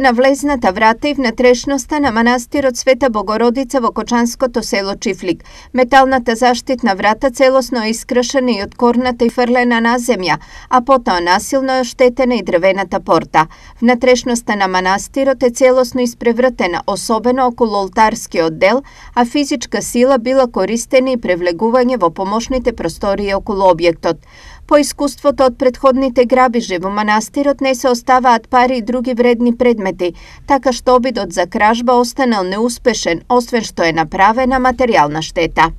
на влезната врата и внатрешноста на манастирот Света Богородица во Кочанското село Чифлик. Металната заштитна врата целосно е искрашена и од и фрлена на земја, а потоа насилно е оштетена и дрвената порта. Внатрешноста на манастирот е целосно испревртена, особено околу олтарскиот дел, а физичка сила била користена и превлегување во помошните простории околу објектот. По искуството од предходните грабижи во манастирот не се оставаат пари и други вредни предмети, така што обидот за кражба останал неуспешен, освен што е направена материјална штета.